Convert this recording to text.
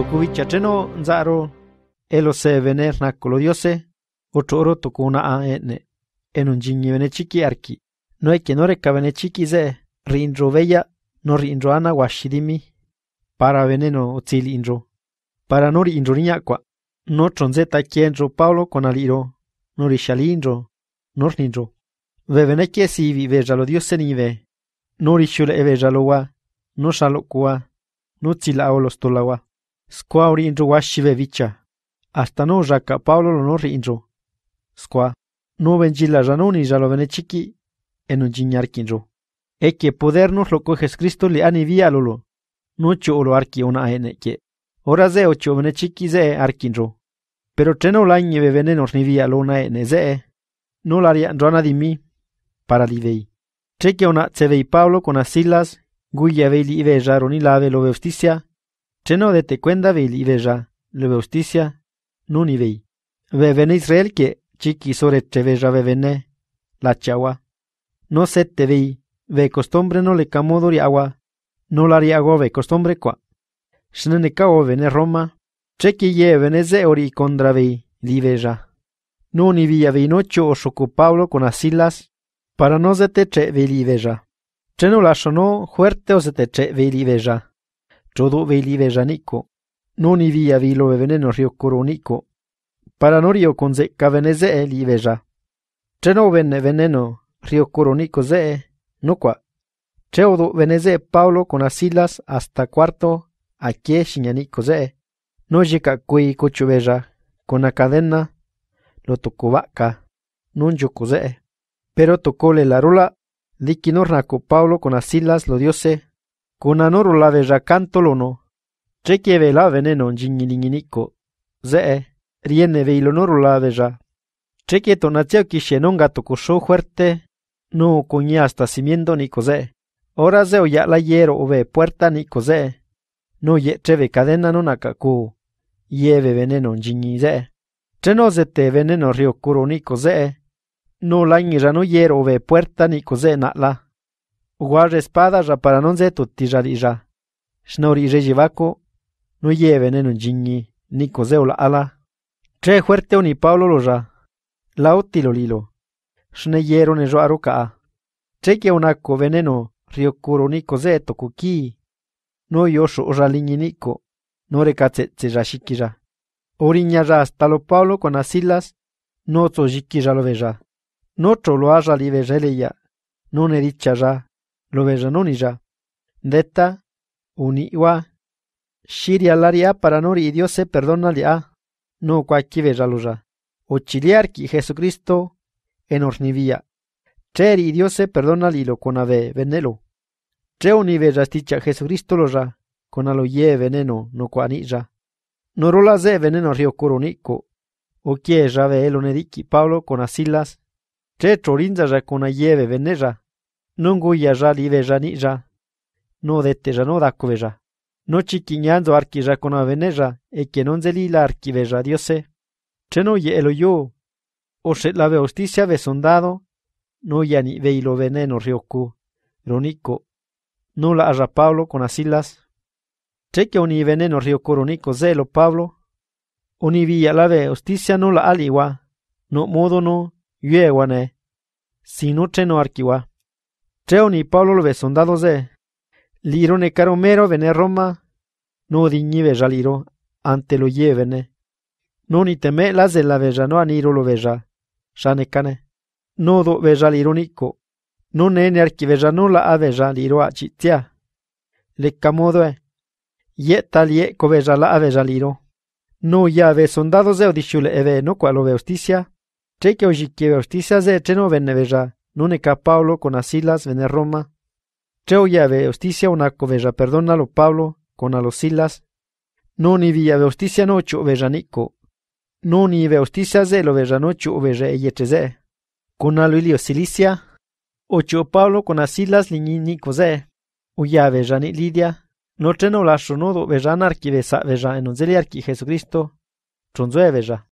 tokuwicha cheno nzaro elose vener nakkolo diose ochoro tokuna a ene enunjinye venechiki arki no ekenoreka venechiki ze rindro veya no rinro ana washidimi para veneno otsili indro para nori inro riñakwa no tronze takienro paulo konaliro nori shalinro norninro veveneke sivi vejalo diose nive nori shule evejalowa no shalokua no tsilaolos tolawa Skua ori washive vicha. Hasta no raka Pablo lo ri indro. Squa. No benjila ranuni ya lo venechiki. en un que Eke podernos lo coges Cristo le anivia lolo. Nocho lo arki una ene que. Ora ze ocho venechiki ze Pero treno la nos venenos via lona ene ze. No la haría rana di mi. Para lidei. que una Pablo con asilas. Guya veli y ve lave lo no de tecuenda vil y le la justicia nun y Ve Beben Israel que chiqui sobre ve la chagua. No se te vei, ve costumbre no le camodori agua, no la riago ve costumbre qua. cao vene Roma, chequi ye veneze ori condra vei, liveja. Nun y villa vinocho o soco con asilas, para no se te che vei liveja. Cheno la sonó fuerte o se te che y veja. Ciodo velive janico, non vilo ve veneno rio coronico, paranorio con ze cavenese eh, li veja. no venne veneno río coronico ze, eh, no qua. odo venese Pablo con asilas hasta cuarto, aquí yanico ze, eh. no llega cui cocho con la cadena, lo tocó vaca, non ze. Pero tocóle la rula, raco Pablo con asilas lo diose, ya canto lono, chequieve la veneno nico. zee, riene veilonuru laveja, chequie naceo kishenonga so fuerte, no conyasta hasta simiendo ni ora zeo ya la hiero ove puerta ni no ye treve cadena no nakaku, lleve veneno Che treno zete veneno rio kuro ni no la no hiero ove puerta ni ze na la. Guarda espada tu tirar ira. Shnori ire llevaco, no lleven en un ni coseo la ala. Tre fuerte uni Pablo lo ra. la lo lilo. eso Tre que unaco veneno, río curo ni coseto tokuki. No yosho ora nico. no ya ya. Oriña ya hasta lo Pablo con asilas, no jikira lo verá. No trolo arra libe ya. no nericha ya ya. Deta, Uniwa, Shiria laria para nori y Dios se perdona ya, no cualquier O o Jesucristo en ornivia. Cheri Dios se perdona lo con ave venelo. Tre unive esticha Jesucristo loja, con ye veneno no ya. Norola ze veneno rio coronico. O que ve el Pablo con asilas. Che chorinza ya con yeve venera ni ya No ya no dacuvexa. No chiquiñanzo arquixa la la veja diose. Cheno ye oyo. O la justicia ve sondado. No ve lo veneno rioku. Ronico. No la arra Pablo con asilas. Cheque oni veneno rioku ronico zelo Pablo. Oni villa la ve justicia no la aliwa. No modo no. Yewane. Sino cheno arquiwa. Pablo lo ve soldados l'irone caromero vene Roma, no ya Liro. ante lo llevene. Non teme las de la veja no aniro lo veja, ne cane. No do veja non ene veja no la aveja liro a chitia. Le camodoe, ye tal ye coveja la aveja liro. No ya ve dados de e eve no cual lo ve justicia, che que que ve justicia che no vene veja. Nuneca Pablo con Asilas vener Roma. Treo llave justicia una coverra perdona lo Pablo con a los Silas. No ni vía justicia nocho nico, No ni ve justicia ze lo veranocho o verre eyecheze. Con a ilio Silicia. Ocho Pablo con Asilas liñinico ze. Uya verani Lidia. No treno la shonodo verran veja verra en onzeli Jesucristo. veja.